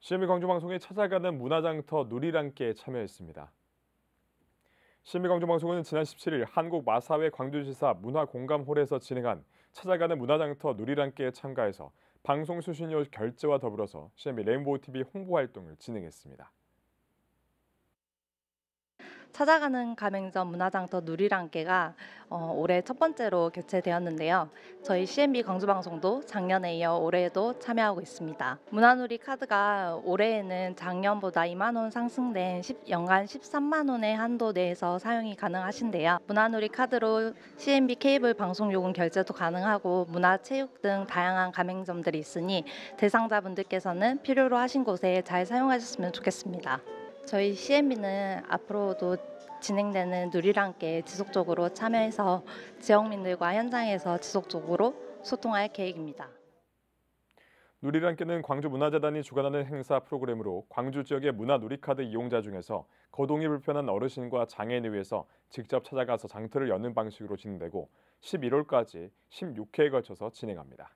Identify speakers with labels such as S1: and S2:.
S1: 시미 광주방송이 찾아가는 문화장터 누리랑께 참여했습니다. 시미 광주방송은 지난 17일 한국 마사회 광주지사 문화공감홀에서 진행한 찾아가는 문화장터 누리랑께에 참가해서 방송 수신료 결제와 더불어서 시미 레인보우 TV 홍보 활동을 진행했습니다.
S2: 찾아가는 가맹점 문화장터 누리랑께가 어, 올해 첫 번째로 개최되었는데요. 저희 CMB 광주방송도 작년에 이어 올해에도 참여하고 있습니다. 문화누리 카드가 올해에는 작년보다 2만 원 상승된 10, 연간 13만 원의 한도 내에서 사용이 가능하신데요. 문화누리 카드로 CMB 케이블 방송 요금 결제도 가능하고 문화, 체육 등 다양한 가맹점들이 있으니 대상자분들께서는 필요로 하신 곳에 잘 사용하셨으면 좋겠습니다. 저희 CMB는 앞으로도 진행되는 누리랑께 지속적으로 참여해서 지역민들과 현장에서 지속적으로 소통할 계획입니다.
S1: 누리랑께는 광주문화재단이 주관하는 행사 프로그램으로 광주 지역의 문화누리카드 이용자 중에서 거동이 불편한 어르신과 장애인을 위해서 직접 찾아가서 장터를 여는 방식으로 진행되고 11월까지 16회에 걸쳐서 진행합니다.